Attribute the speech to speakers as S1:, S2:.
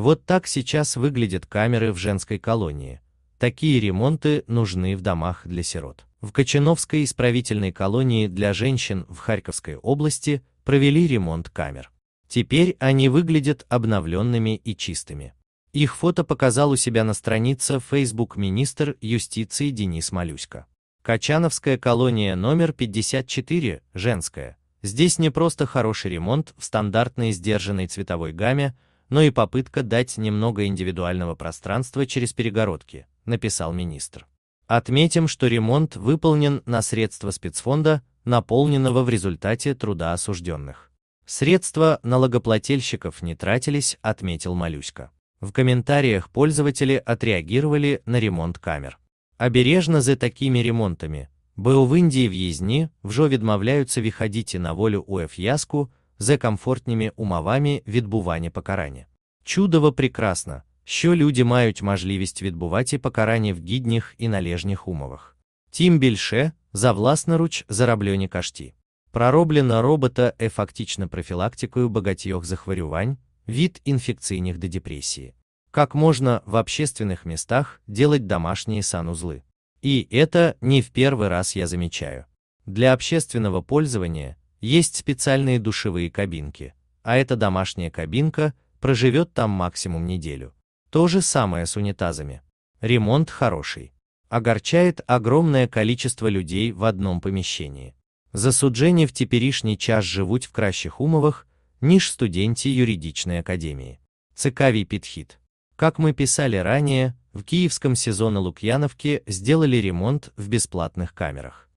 S1: Вот так сейчас выглядят камеры в женской колонии. Такие ремонты нужны в домах для сирот. В Кочановской исправительной колонии для женщин в Харьковской области провели ремонт камер. Теперь они выглядят обновленными и чистыми. Их фото показал у себя на странице Facebook министр юстиции Денис Малюська. Качановская колония номер 54, женская. Здесь не просто хороший ремонт в стандартной сдержанной цветовой гамме, но и попытка дать немного индивидуального пространства через перегородки, написал министр. Отметим, что ремонт выполнен на средства спецфонда, наполненного в результате труда осужденных. Средства налогоплательщиков не тратились, отметил Малюська. В комментариях пользователи отреагировали на ремонт камер. Обережно за такими ремонтами, Был в Индии в Індії в вже відмовляються виходити на волю у Еф'язку, за комфортніми умовами відбування покарання. Чудово прекрасно, що люди мають можливість відбувати покарання в гідних і належних умовах. Тим більше за власноруч зароблені кашті. Пророблена робота е фактично профілактикою багатьох захворювань, від інфекційних до депресії. Як можна в общественных местах делать домашние санузли? І це не в перший раз я замечаю. Для общественного пользования есть специальные душевые кабинки, а эта домашняя кабинка проживет там максимум неделю. То же самое с унитазами. Ремонт хороший. Огорчает огромное количество людей в одном помещении. За судження в теперешний час живут в кращих умовах, ніж студенти юридичной академии. Цикавий підхід. Как мы писали ранее, в киевском сезоне Лукьяновки сделали ремонт в бесплатных камерах.